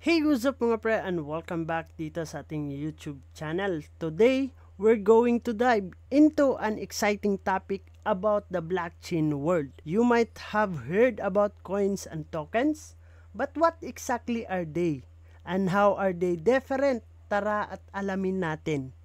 Hey what's up mga pre and welcome back dito sa ating YouTube channel. Today, we're going to dive into an exciting topic about the blockchain world. You might have heard about coins and tokens, but what exactly are they? And how are they different? Tara at alamin natin.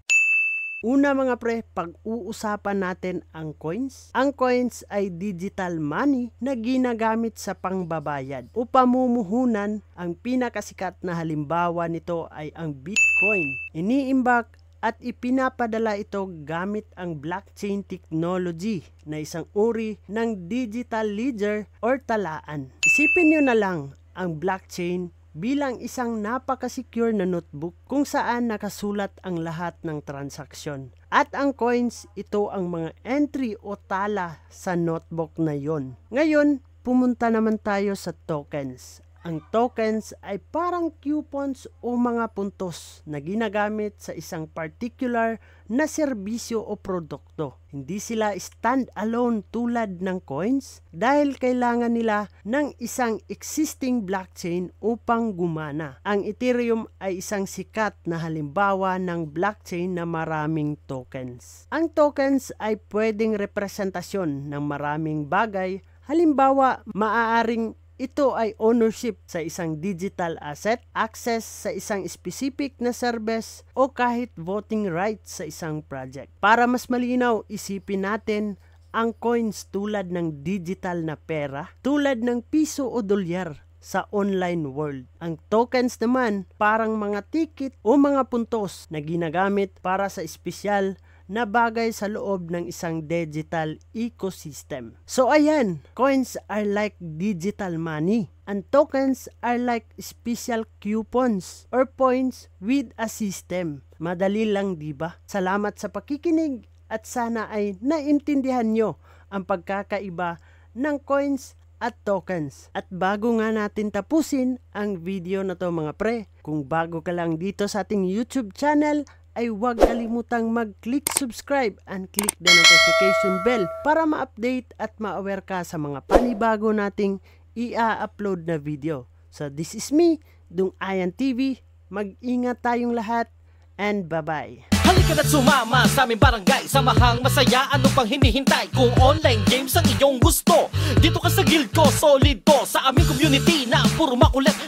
Una mga pre, pag-uusapan natin ang coins. Ang coins ay digital money na ginagamit sa pangbabayad o pamumuhunan. Ang pinakasikat na halimbawa nito ay ang Bitcoin. Iniimbak at ipinapadala ito gamit ang blockchain technology na isang uri ng digital ledger or talaan. Isipin nyo na lang, ang blockchain bilang isang napaka-secure na notebook kung saan nakasulat ang lahat ng transaksyon. At ang coins, ito ang mga entry o tala sa notebook na yon. Ngayon, pumunta naman tayo sa tokens. Ang tokens ay parang coupons o mga puntos na ginagamit sa isang particular na serbisyo o produkto. Hindi sila stand-alone tulad ng coins dahil kailangan nila ng isang existing blockchain upang gumana. Ang Ethereum ay isang sikat na halimbawa ng blockchain na maraming tokens. Ang tokens ay pwedeng representasyon ng maraming bagay Halimbawa, maaaring ito ay ownership sa isang digital asset, access sa isang specific na service, o kahit voting rights sa isang project. Para mas malinaw, isipin natin ang coins tulad ng digital na pera, tulad ng piso o dolyar sa online world. Ang tokens naman parang mga ticket o mga puntos na ginagamit para sa espesyal na bagay sa loob ng isang digital ecosystem. So ayan, coins are like digital money and tokens are like special coupons or points with a system. Madali lang 'di ba? Salamat sa pakikinig at sana ay naintindihan nyo ang pagkakaiba ng coins at tokens. At bago nga natin tapusin ang video na to mga pre, kung bago ka lang dito sa ating YouTube channel, ay huwag kalimutang mag-click subscribe and click the notification bell para ma-update at ma-aware ka sa mga panibago nating ia-upload na video. So this is me, Dung Ayan TV. Mag-ingat tayong lahat and bye-bye. Halika na't sumama sa aming barangay Samahang masaya, ano pang hinihintay Kung online games ang iyong gusto Dito ka sa guild ko, solid to Sa aming community na puro makulit